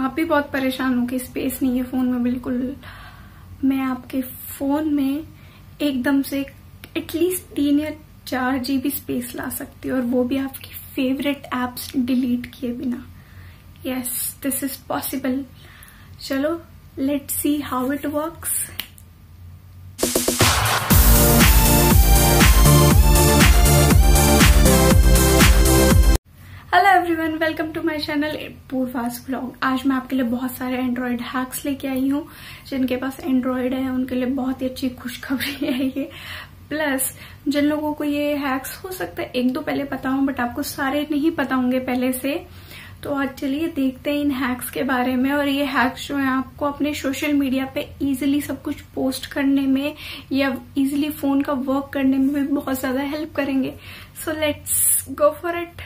आप भी बहुत परेशान हो कि स्पेस नहीं है फोन में बिल्कुल मैं आपके फोन में एकदम से एटलीस्ट तीन या चार जीबी स्पेस ला सकती हूँ और वो भी आपकी फेवरेट एप्स डिलीट किए बिना यस दिस इज पॉसिबल चलो let see how it works everyone welcome to my channel पूर्वास ब्लॉग आज मैं आपके लिए बहुत सारे एंड्रॉयड हैक्स लेके आई हूँ जिनके पास एंड्रॉयड है उनके लिए बहुत ही अच्छी खुशखबरी है ये प्लस जिन लोगों को ये हैक्स हो सकता है एक दो पहले पता हूँ बट आपको सारे नहीं पता होंगे पहले से तो आज चलिए देखते हैं इन हैक्स के बारे में और ये हैक्स जो है आपको अपने सोशल मीडिया पे इजीली सब कुछ पोस्ट करने में या इजीली फोन का वर्क करने में भी बहुत ज्यादा हेल्प करेंगे so let's go for it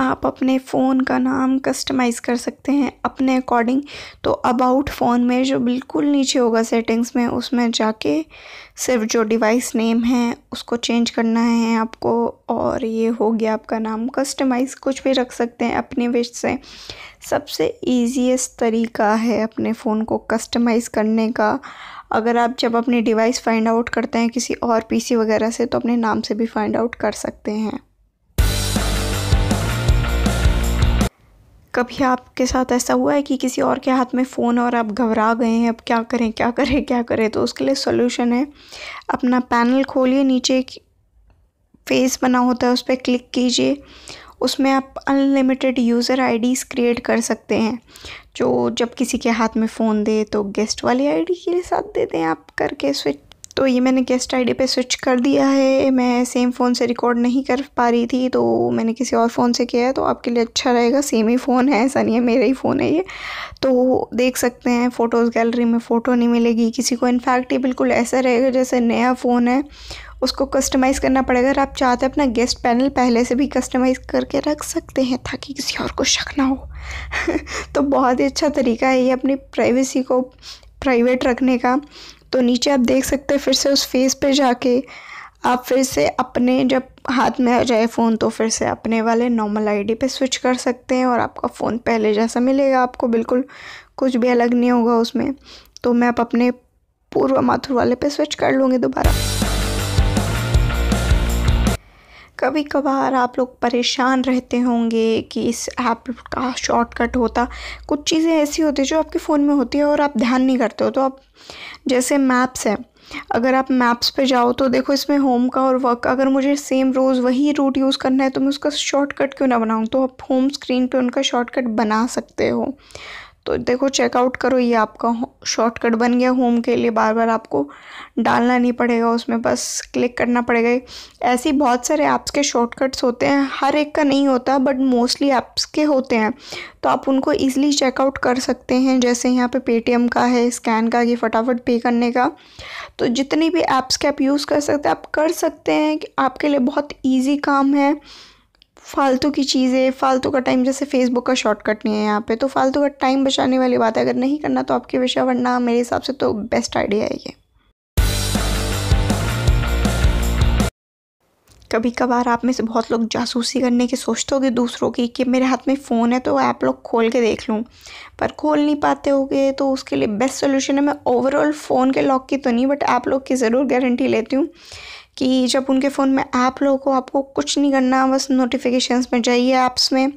आप अपने फ़ोन का नाम कस्टमाइज़ कर सकते हैं अपने अकॉर्डिंग तो अबाउट फ़ोन में जो बिल्कुल नीचे होगा सेटिंग्स में उसमें जाके सिर्फ जो डिवाइस नेम है उसको चेंज करना है आपको और ये हो गया आपका नाम कस्टमाइज़ कुछ भी रख सकते हैं अपने विश से सबसे ईजीएस्ट तरीका है अपने फ़ोन को कस्टमाइज़ करने का अगर आप जब अपनी डिवाइस फाइंड आउट करते हैं किसी और पीसी वगैरह से तो अपने नाम से भी फाइंड आउट कर सकते हैं कभी आपके साथ ऐसा हुआ है कि किसी और के हाथ में फ़ोन और आप घबरा गए हैं अब क्या करें क्या करें क्या करें तो उसके लिए सोल्यूशन है अपना पैनल खोलिए नीचे एक फेस बना होता है उस पर क्लिक कीजिए उसमें आप अनलिमिटेड यूज़र आईडीज़ क्रिएट कर सकते हैं जो जब किसी के हाथ में फ़ोन दे तो गेस्ट वाली आईडी के साथ दे दें आप करके स्विच तो ये मैंने गेस्ट आईडी पे स्विच कर दिया है मैं सेम फ़ोन से रिकॉर्ड नहीं कर पा रही थी तो मैंने किसी और फ़ोन से किया है तो आपके लिए अच्छा रहेगा सेम ही फ़ोन है ऐसा नहीं है मेरा ही फ़ोन है ये तो देख सकते हैं फ़ोटोज़ गैलरी में फ़ोटो नहीं मिलेगी किसी को इनफैक्ट ये बिल्कुल ऐसा रहेगा जैसे नया फ़ोन है उसको कस्टमाइज़ करना पड़ेगा अगर आप चाहते हैं अपना गेस्ट पैनल पहले से भी कस्टमाइज़ करके रख सकते हैं ताकि किसी और को शक ना हो तो बहुत ही अच्छा तरीका है ये अपनी प्राइवेसी को प्राइवेट रखने का तो नीचे आप देख सकते हैं फिर से उस फेस पे जाके आप फिर से अपने जब हाथ में आ जाए फ़ोन तो फिर से अपने वाले नॉर्मल आईडी पे स्विच कर सकते हैं और आपका फ़ोन पहले जैसा मिलेगा आपको बिल्कुल कुछ भी अलग नहीं होगा उसमें तो मैं आप अपने पूर्व माथुर वाले पे स्विच कर लूँगी दोबारा कभी कभार आप लोग परेशान रहते होंगे कि इस ऐप का शॉर्टकट होता कुछ चीज़ें ऐसी होती जो आपके फ़ोन में होती है और आप ध्यान नहीं करते हो तो आप जैसे मैप्स है अगर आप मैप्स पे जाओ तो देखो इसमें होम का और वर्क का अगर मुझे सेम रोज़ वही रूट यूज़ करना है तो मैं उसका शॉर्टकट क्यों ना बनाऊँ तो आप होम स्क्रीन पे उनका शॉर्टकट बना सकते हो तो देखो चेकआउट करो ये आपका शॉर्टकट बन गया होम के लिए बार बार आपको डालना नहीं पड़ेगा उसमें बस क्लिक करना पड़ेगा ऐसे बहुत सारे ऐप्स के शॉर्टकट्स होते हैं हर एक का नहीं होता बट मोस्टली ऐप्स के होते हैं तो आप उनको ईजिली चेकआउट कर सकते हैं जैसे यहाँ पे पेटीएम का है स्कैन का ये फटाफट पे करने का तो जितनी भी ऐप्स के आप यूज़ कर सकते हैं आप कर सकते हैं कि आपके लिए बहुत ईजी काम है फालतू की चीज़ें फालतू का टाइम जैसे फेसबुक का शॉर्टकट नहीं है यहाँ पे तो फालतू का टाइम बचाने वाली बात है अगर नहीं करना तो आपके विषय वरना मेरे हिसाब से तो बेस्ट आइडिया है ये कभी कभार आप में से बहुत लोग जासूसी करने की सोचते होगे दूसरों की कि मेरे हाथ में फ़ोन है तो ऐप लोग खोल के देख लूँ पर खोल नहीं पाते हो तो उसके लिए बेस्ट सोल्यूशन है मैं ओवरऑल फ़ोन के लॉक की तो नहीं बट ऐप लॉक की ज़रूर गारंटी लेती हूँ कि जब उनके फ़ोन में ऐप लोग को आपको कुछ नहीं करना बस नोटिफिकेशंस में जाइए ऐप्स में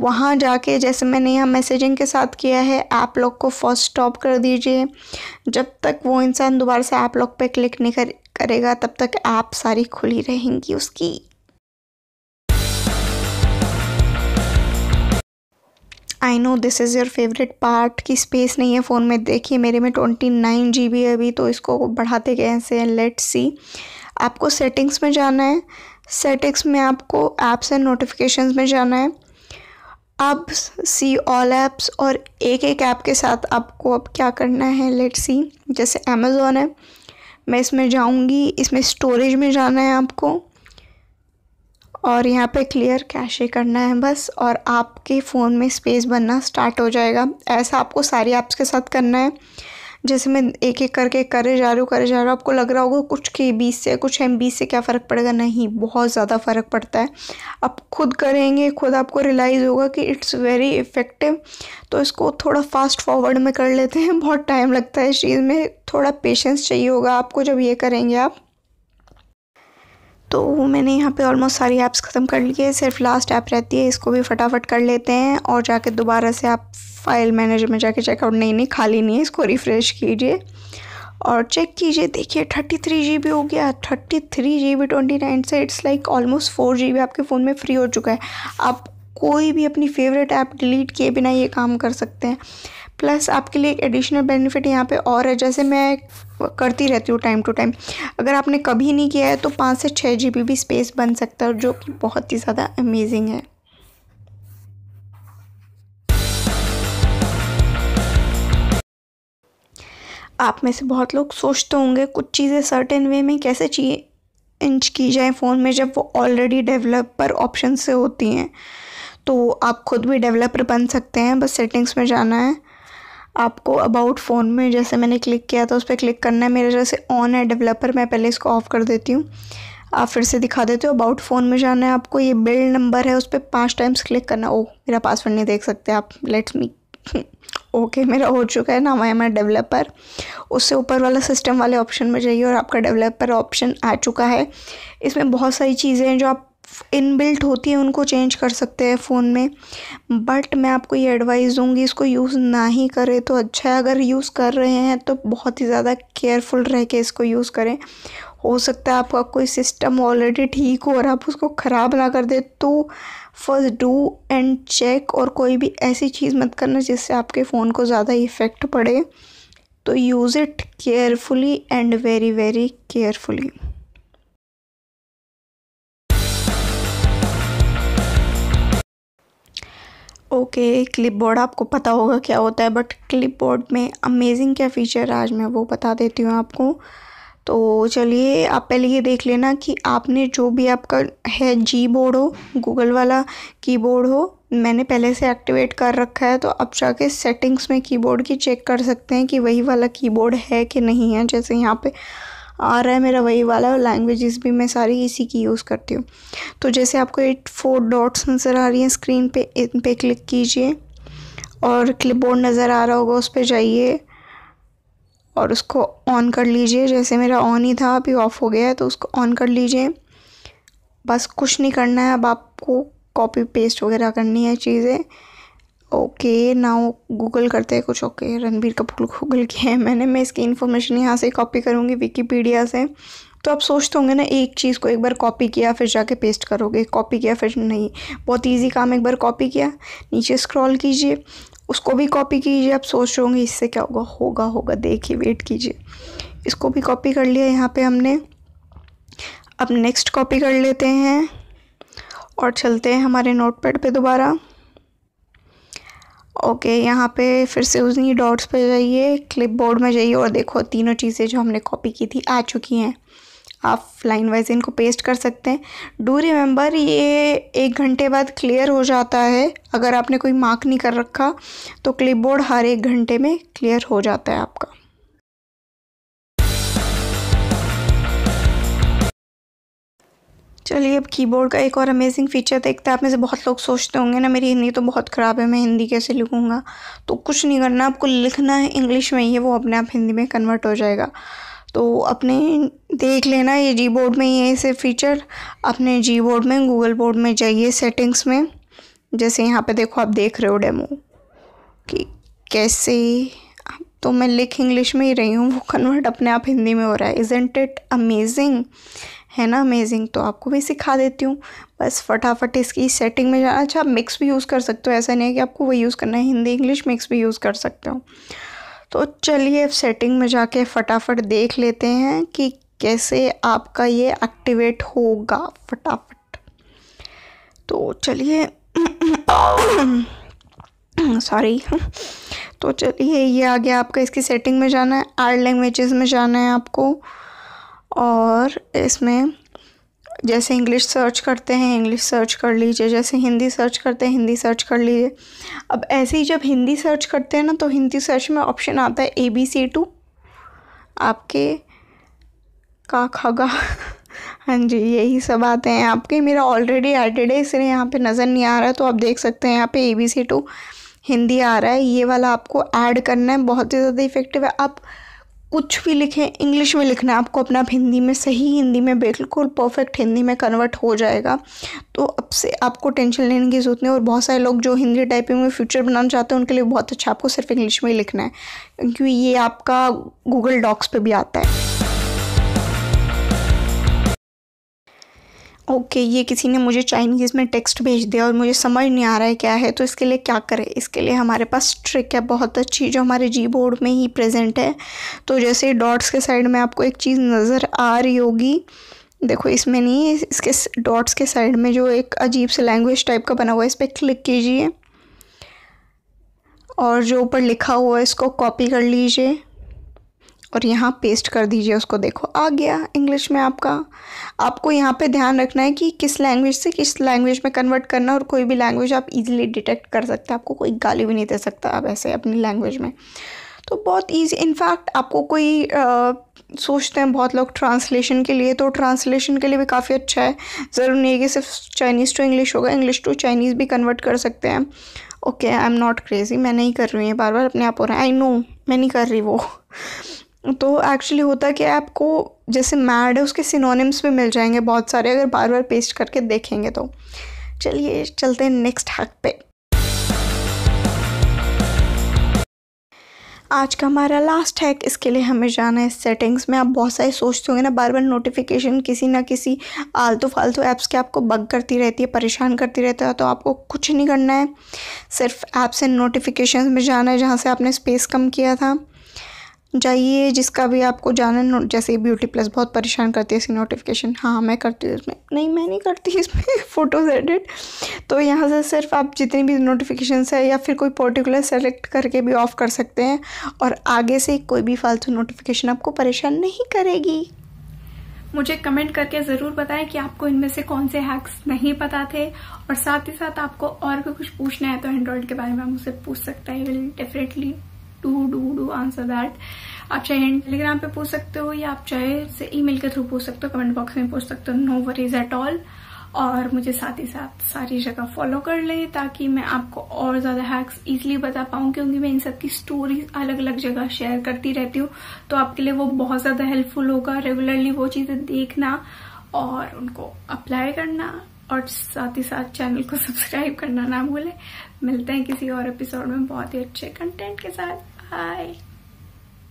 वहाँ जाके जैसे मैंने यहाँ मैसेजिंग के साथ किया है ऐप लॉक को फर्स्ट स्टॉप कर दीजिए जब तक वो इंसान दोबारा से ऐप लॉक पे क्लिक नहीं कर, करेगा तब तक ऐप सारी खुली रहेंगी उसकी I know this is your favourite part की स्पेस नहीं है फ़ोन में देखिए मेरे में ट्वेंटी नाइन जी बी है अभी तो इसको बढ़ाते गए हैं लेट्स सी आपको सेटिंग्स में जाना है सेटिंग्स में आपको ऐप्स एंड नोटिफिकेशन में जाना है अब सी ऑल ऐप्स और एक एक ऐप के साथ आपको अब क्या करना है लेट सी जैसे अमेज़ोन है मैं इसमें जाऊंगी इसमें स्टोरेज में जाना है आपको और यहाँ पे क्लियर कैशे करना है बस और आपके फ़ोन में स्पेस बनना स्टार्ट हो जाएगा ऐसा आपको सारी ऐप्स के साथ करना है जैसे मैं एक एक करके करे जा रही हूँ करे जा रहा हूँ आपको लग रहा होगा कुछ के बीस से कुछ एम बीस से क्या फ़र्क पड़ेगा नहीं बहुत ज़्यादा फ़र्क पड़ता है आप खुद करेंगे खुद आपको रियलाइज़ होगा कि इट्स वेरी इफ़ेक्टिव तो इसको थोड़ा फास्ट फॉरवर्ड में कर लेते हैं बहुत टाइम लगता है इस चीज़ में थोड़ा पेशेंस चाहिए होगा आपको जब ये करेंगे आप तो मैंने यहाँ पे ऑलमोस्ट सारी ऐप्स ख़त्म कर ली है सिर्फ लास्ट ऐप रहती है इसको भी फटाफट कर लेते हैं और जाके दोबारा से आप फाइल मैनेजर में जाके चेकआउट नहीं नहीं खाली नहीं है इसको रिफ़्रेश कीजिए और चेक कीजिए देखिए थर्टी थ्री जी बी हो गया thirty three G B twenty nine से it's like almost four G B आपके फ़ोन में फ्री हो चुका है आप कोई भी अपनी फेवरेट ऐप डिलीट किए बिना ये काम कर सकते हैं प्लस आपके लिए एक एडिशनल बेनिफिट यहाँ पे और है जैसे मैं करती रहती हूँ टाइम टू टाइम अगर आपने कभी नहीं किया है तो पाँच से छः जी भी स्पेस बन सकता है जो कि बहुत ही ज़्यादा अमेजिंग है आप में से बहुत लोग सोचते होंगे कुछ चीज़ें सर्टेन वे में कैसे इंच की जाए फ़ोन में जब वो ऑलरेडी डेवलपर ऑप्शन से होती हैं तो आप खुद भी डेवलपर बन सकते हैं बस सेटिंग्स में जाना है आपको अबाउट फ़ोन में जैसे मैंने क्लिक किया था उस पर क्लिक करना है मेरे जैसे ऑन है डेवलपर मैं पहले इसको ऑफ़ कर देती हूँ आप फिर से दिखा देते हो अबाउट फ़ोन में जाना है आपको ये बिल्ड नंबर है उस पर पाँच टाइम्स क्लिक करना ओ मेरा पासवर्ड नहीं देख सकते आप लेट्स मी ओके मेरा हो चुका है नाम आई एम डेवलपर उससे ऊपर वाला सिस्टम वाले ऑप्शन में जाइए और आपका डेवलपर ऑप्शन आ चुका है इसमें बहुत सारी चीज़ें हैं जो आप इनबिल्ट होती है उनको चेंज कर सकते हैं फ़ोन में बट मैं आपको ये एडवाइस दूँगी इसको यूज़ ना ही करें तो अच्छा है अगर यूज़ कर रहे हैं तो बहुत ही ज़्यादा केयरफुल रह के इसको यूज़ करें हो सकता है आपका कोई सिस्टम ऑलरेडी ठीक हो और आप उसको ख़राब ना कर दे तो फर्स्ट डू एंड चेक और कोई भी ऐसी चीज़ मत करना जिससे आपके फ़ोन को ज़्यादा इफ़ेक्ट पड़े तो use it carefully and very very carefully okay clipboard आपको पता होगा क्या होता है बट क्लिप बोर्ड में अमेजिंग क्या फ़ीचर आज मैं वो बता देती हूँ आपको तो चलिए आप पहले ये देख लेना कि आपने जो भी आपका है जी बोर्ड हो गूगल वाला कीबोर्ड हो मैंने पहले से एक्टिवेट कर रखा है तो आप जाके सेटिंग्स में कीबोर्ड की चेक कर सकते हैं कि वही वाला कीबोर्ड है कि नहीं है जैसे यहाँ पे आ रहा है मेरा वही वाला लैंग्वेजेस भी मैं सारी इसी की यूज़ करती हूँ तो जैसे आपको एट फोर डॉट्स नज़र आ रही हैं स्क्रीन पे इन पे क्लिक कीजिए और क्लिपबोर्ड नज़र आ रहा होगा उस पर जाइए और उसको ऑन कर लीजिए जैसे मेरा ऑन ही था अभी ऑफ़ हो गया है तो उसको ऑन कर लीजिए बस कुछ नहीं करना है अब आपको कॉपी पेस्ट वगैरह करनी है चीज़ें ओके नाउ गूगल करते हैं कुछ ओके रणबीर कपूर गूगल किया है मैंने मैं इसकी इन्फॉर्मेशन यहाँ से कॉपी करूँगी विकीपीडिया से तो आप सोचते होंगे ना एक चीज़ को एक बार कॉपी किया फिर जाके पेस्ट करोगे कॉपी किया फिर नहीं बहुत इजी काम एक बार कॉपी किया नीचे स्क्रॉल कीजिए उसको भी कॉपी कीजिए आप सोच रहे होंगे इससे क्या होगा होगा होगा देखिए वेट कीजिए इसको भी कॉपी कर लिया यहाँ पे हमने अब नेक्स्ट कॉपी कर लेते हैं और चलते हैं हमारे नोटपैड पे दोबारा ओके यहाँ पे फिर से उसी डॉट्स पे जाइए क्लिप बोर्ड में जाइए और देखो तीनों चीज़ें जो हमने कॉपी की थी आ चुकी हैं आप लाइन वाइज इनको पेस्ट कर सकते हैं डू रिमेंबर ये एक घंटे बाद क्लियर हो जाता है अगर आपने कोई मार्क नहीं कर रखा तो क्लिपबोर्ड हर एक घंटे में क्लियर हो जाता है आपका चलिए अब कीबोर्ड का एक और अमेजिंग फीचर देखते हैं आप में से बहुत लोग सोचते होंगे ना मेरी हिंदी तो बहुत ख़राब है मैं हिंदी कैसे लिखूँगा तो कुछ नहीं करना आपको लिखना है इंग्लिश में ही है वो अपने आप हिंदी में कन्वर्ट हो जाएगा तो अपने देख लेना ये जी बोर्ड में ये से फीचर अपने जी बोर्ड में गूगल बोर्ड में जाइए सेटिंग्स में जैसे यहाँ पे देखो आप देख रहे हो डेमो कि कैसे तो मैं लिख इंग्लिश में ही रही हूँ वो कन्वर्ट अपने आप हिंदी में हो रहा है इजेंट इट अमेजिंग है ना अमेजिंग तो आपको भी सिखा देती हूँ बस फटाफट इसकी सेटिंग में जाना अच्छा आप मिक्स भी यूज़ कर सकते हो ऐसा नहीं है कि आपको वो यूज़ करना है हिंदी इंग्लिश मिक्स भी यूज़ कर सकते हो तो चलिए अब सेटिंग में जाके फटाफट देख लेते हैं कि कैसे आपका ये एक्टिवेट होगा फटाफट तो चलिए सॉरी तो चलिए ये आ गया आपका इसकी सेटिंग में जाना है आर लैंग्वेजेस में जाना है आपको और इसमें जैसे इंग्लिश सर्च करते हैं इंग्लिश सर्च कर लीजिए जैसे हिंदी सर्च करते हैं हिंदी सर्च कर लीजिए अब ऐसे ही जब हिंदी सर्च करते हैं ना तो हिंदी सर्च में ऑप्शन आता है ए बी सी टू आपके का खगा हाँ जी यही सब आते हैं आपके मेरा ऑलरेडी एडेड है इसलिए यहाँ पे नज़र नहीं आ रहा है तो आप देख सकते हैं यहाँ पे A B C to Hindi आ रहा है ये वाला आपको ऐड करना है बहुत ही ज़्यादा इफ़ेक्टिव है आप कुछ भी लिखें इंग्लिश में लिखना है आपको अपना हिंदी में सही हिंदी में बिल्कुल परफेक्ट हिंदी में कन्वर्ट हो जाएगा तो अब से आपको टेंशन लेने की ज़रूरत नहीं और बहुत सारे लोग जो हिंदी टाइपिंग में फ्यूचर बनाना चाहते हैं उनके लिए बहुत अच्छा आपको सिर्फ इंग्लिश में ही लिखना है क्योंकि ये आपका गूगल डॉक्स पर भी आता है ओके okay, ये किसी ने मुझे चाइनीज़ में टेक्स्ट भेज दिया और मुझे समझ नहीं आ रहा है क्या है तो इसके लिए क्या करें इसके लिए हमारे पास ट्रिक है बहुत अच्छी जो हमारे जी बोर्ड में ही प्रेजेंट है तो जैसे डॉट्स के साइड में आपको एक चीज़ नज़र आ रही होगी देखो इसमें नहीं इसके डॉट्स के साइड में जो एक अजीब से लैंग्वेज टाइप का बना हुआ है इस पर क्लिक कीजिए और जो ऊपर लिखा हुआ है इसको कॉपी कर लीजिए और यहाँ पेस्ट कर दीजिए उसको देखो आ गया इंग्लिश में आपका आपको यहाँ पे ध्यान रखना है कि किस लैंग्वेज से किस लैंग्वेज में कन्वर्ट करना और कोई भी लैंग्वेज आप इजीली डिटेक्ट कर सकते हैं आपको कोई गाली भी नहीं दे सकता आप ऐसे अपनी लैंग्वेज में तो बहुत ईजी इनफैक्ट आपको कोई आ, सोचते हैं बहुत लोग ट्रांसलेशन के लिए तो ट्रांसलेशन के लिए भी काफ़ी अच्छा है ज़रूर नहीं है कि सिर्फ चाइनीज़ टू इंग्लिश होगा इंग्लिश टू चाइनीज़ भी कन्वर्ट कर सकते हैं okay I am not crazy मैं नहीं कर रही हूँ ये बार बार अपने आप हो रहा है आई नो मैं नहीं कर रही वो तो एक्चुअली होता कि आपको जैसे मैड है उसके सिनोनिम्स भी मिल जाएंगे बहुत सारे अगर बार बार पेस्ट करके देखेंगे तो चलिए चलते हैं नेक्स्ट हैक पे आज का हमारा लास्ट हैक इसके लिए हमें जाना है सेटिंग्स में आप बहुत सारे सोचते होंगे ना बार बार नोटिफिकेशन किसी ना किसी आलतू फालतू ऐप्स के आपको बग करती रहती है परेशान करती रहता है तो आपको कुछ नहीं करना है सिर्फ ऐप्स एंड नोटिफिकेशन में जाना है जहाँ से आपने स्पेस कम किया था जाइए जिसका भी आपको जाना जैसे ब्यूटी प्लस बहुत परेशान करती है इसकी नोटिफिकेशन हाँ मैं करती हूँ इसमें नहीं मैं नहीं करती इसमें फ़ोटोज़ एडिट तो यहाँ से सिर्फ आप जितनी भी नोटिफिकेशन है या फिर कोई पर्टिकुलर सेलेक्ट करके भी ऑफ़ कर सकते हैं और आगे से कोई भी फालतू नोटिफिकेशन आपको परेशान नहीं करेगी मुझे कमेंट करके ज़रूर बताएं कि आपको इनमें से कौन से हैक्स नहीं पता थे और साथ ही साथ आपको और भी कुछ पूछना है तो एंड्रॉयड के बारे में मुझसे पूछ सकते हैं will definitely to do do answer that आप चाहे टेलीग्राम पे पूछ सकते हो या आप चाहे से ईमेल के थ्रू पूछ सकते हो कमेंट बॉक्स में पूछ सकते हो नो वरीज एट ऑल और मुझे साथ ही साथ सारी जगह फॉलो कर ले ताकि मैं आपको और ज़्यादा हैक्स इजीली बता पाऊं क्योंकि मैं इन सब की स्टोरीज अलग अलग जगह शेयर करती रहती हूँ तो आपके लिए वो बहुत ज़्यादा हेल्पफुल होगा रेगुलरली वो चीज़ें देखना और उनको अप्लाई करना और साथ ही साथ चैनल को सब्सक्राइब करना ना भूलें मिलते हैं किसी और एपिसोड में बहुत ही अच्छे कंटेंट के साथ by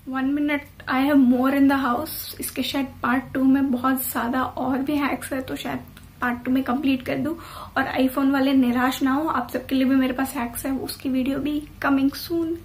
one minute I have more in the house इसके शायद पार्ट टू में बहुत ज़्यादा और भी हैक्स है तो शायद पार्ट टू में कंप्लीट कर दू और आईफोन वाले निराश ना हो आप सबके लिए भी मेरे पास हैक्स है उसकी वीडियो भी कमिंग सून